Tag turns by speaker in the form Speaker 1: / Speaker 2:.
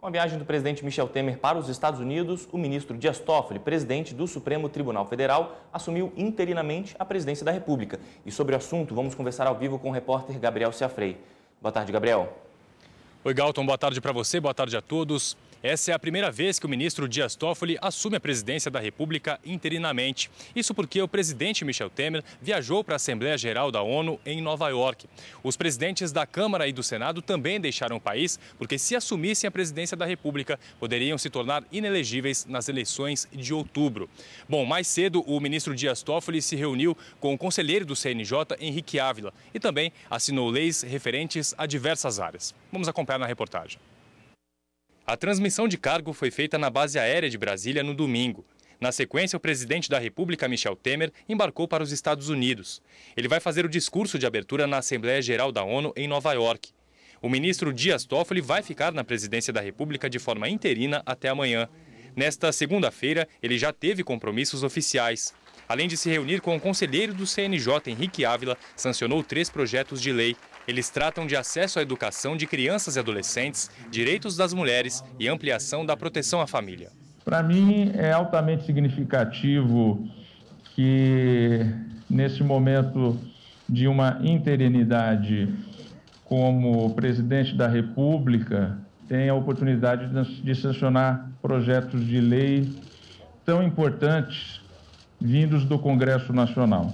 Speaker 1: Com a viagem do presidente Michel Temer para os Estados Unidos, o ministro Dias Toffoli, presidente do Supremo Tribunal Federal, assumiu interinamente a presidência da República. E sobre o assunto, vamos conversar ao vivo com o repórter Gabriel Ciafrei. Boa tarde, Gabriel. Oi, Galton. Boa tarde
Speaker 2: para você, boa tarde a todos. Essa é a primeira vez que o ministro Dias Toffoli assume a presidência da República interinamente. Isso porque o presidente Michel Temer viajou para a Assembleia Geral da ONU em Nova York. Os presidentes da Câmara e do Senado também deixaram o país, porque se assumissem a presidência da República, poderiam se tornar inelegíveis nas eleições de outubro. Bom, mais cedo, o ministro Dias Toffoli se reuniu com o conselheiro do CNJ, Henrique Ávila, e também assinou leis referentes a diversas áreas. Vamos acompanhar na reportagem. A transmissão de cargo foi feita na base aérea de Brasília no domingo. Na sequência, o presidente da República, Michel Temer, embarcou para os Estados Unidos. Ele vai fazer o discurso de abertura na Assembleia Geral da ONU em Nova York. O ministro Dias Toffoli vai ficar na presidência da República de forma interina até amanhã. Nesta segunda-feira, ele já teve compromissos oficiais. Além de se reunir com o conselheiro do CNJ, Henrique Ávila, sancionou três projetos de lei. Eles tratam de acesso à educação de crianças e adolescentes, direitos das mulheres e ampliação da proteção à família.
Speaker 3: Para mim é altamente significativo que nesse momento de uma interinidade como presidente da República tenha a oportunidade de sancionar projetos de lei tão importantes vindos do Congresso Nacional.